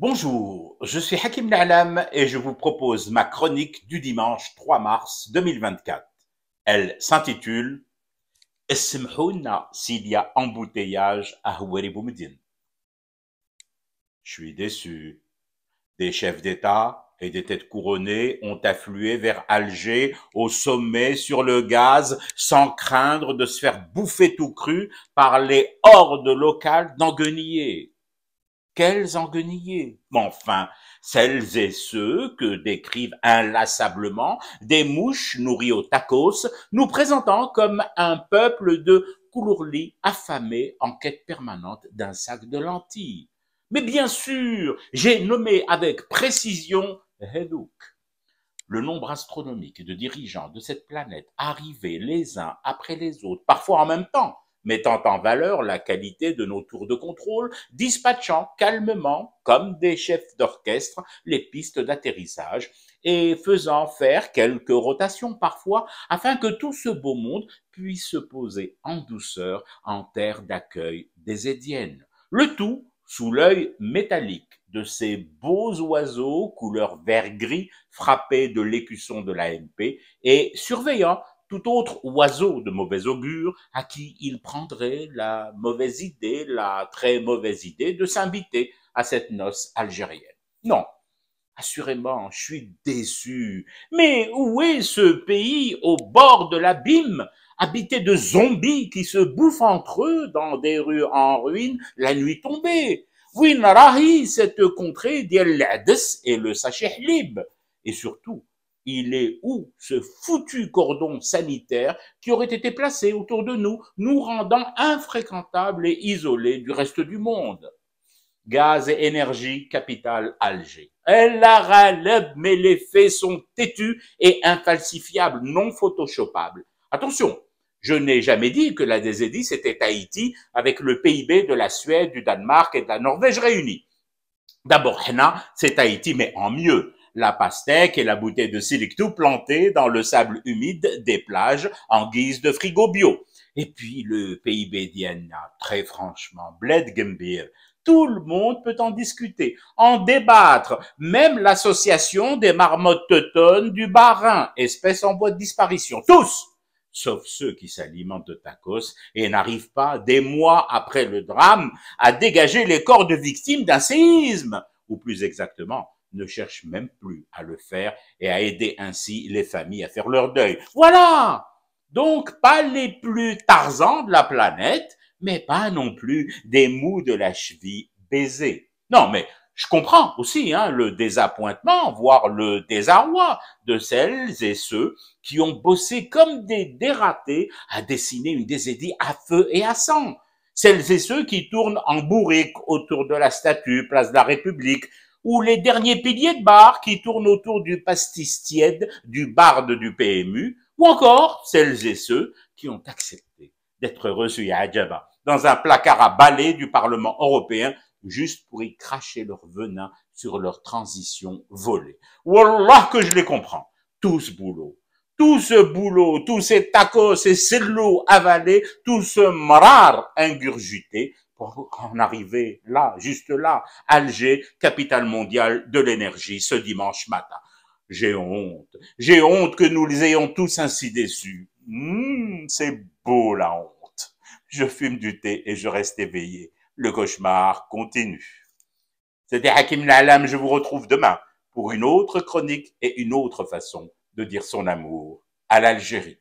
Bonjour, je suis Hakim Nalam et je vous propose ma chronique du dimanche 3 mars 2024. Elle s'intitule Esmhouna s'il y a embouteillage à Houeriboumeddin. Je suis déçu. Des chefs d'État et des têtes couronnées ont afflué vers Alger au sommet sur le gaz sans craindre de se faire bouffer tout cru par les hordes locales d'enguenillés quels enguenillés enfin, celles et ceux que décrivent inlassablement des mouches nourries au tacos, nous présentant comme un peuple de coulourlis affamés en quête permanente d'un sac de lentilles. Mais bien sûr, j'ai nommé avec précision Hedouk. Le nombre astronomique de dirigeants de cette planète arrivés les uns après les autres, parfois en même temps, mettant en valeur la qualité de nos tours de contrôle, dispatchant calmement, comme des chefs d'orchestre, les pistes d'atterrissage, et faisant faire quelques rotations parfois, afin que tout ce beau monde puisse se poser en douceur en terre d'accueil des Édiennes. Le tout sous l'œil métallique de ces beaux oiseaux couleur vert-gris frappés de l'écusson de l'AMP et surveillant tout autre oiseau de mauvais augure à qui il prendrait la mauvaise idée, la très mauvaise idée de s'inviter à cette noce algérienne. Non, assurément, je suis déçu. Mais où est ce pays au bord de l'abîme, habité de zombies qui se bouffent entre eux dans des rues en ruine la nuit tombée Oui, Narahi, cette contrée d'El et le sachet libre Et surtout, il est où ce foutu cordon sanitaire qui aurait été placé autour de nous, nous rendant infréquentables et isolés du reste du monde Gaz et énergie, capitale Alger. Elle la râle, mais les faits sont têtus et infalsifiables, non photoshopables. Attention, je n'ai jamais dit que la DZD c'était Haïti avec le PIB de la Suède, du Danemark et de la Norvège réunis. D'abord, Hena, c'est Haïti, mais en mieux la pastèque et la bouteille de silictou plantées dans le sable humide des plages en guise de frigo bio. Et puis le PIB d'Iana, très franchement, Bled Gambir, tout le monde peut en discuter, en débattre, même l'association des marmottes teutones du Barin, espèce en voie de disparition, tous sauf ceux qui s'alimentent de tacos et n'arrivent pas, des mois après le drame, à dégager les corps de victimes d'un séisme, ou plus exactement, ne cherchent même plus à le faire et à aider ainsi les familles à faire leur deuil. Voilà Donc, pas les plus tarzans de la planète, mais pas non plus des mous de la cheville baisés. Non, mais je comprends aussi hein, le désappointement, voire le désarroi de celles et ceux qui ont bossé comme des dératés à dessiner une désédie à feu et à sang. Celles et ceux qui tournent en bourrique autour de la statue, place de la République, ou les derniers piliers de bar qui tournent autour du pastis tiède, du barde du PMU, ou encore celles et ceux qui ont accepté d'être reçus à Adjaba dans un placard à balai du Parlement européen juste pour y cracher leur venin sur leur transition volée. Wallah que je les comprends. Tout ce boulot, tout ce boulot, tous ces tacos, ces cellos avalés, tout ce marar ingurgité pour en arriver là, juste là, Alger, capitale mondiale de l'énergie, ce dimanche matin. J'ai honte, j'ai honte que nous les ayons tous ainsi déçus. Hmm, c'est beau la honte. Je fume du thé et je reste éveillé. Le cauchemar continue. C'était Hakim Lalam, je vous retrouve demain pour une autre chronique et une autre façon de dire son amour à l'Algérie.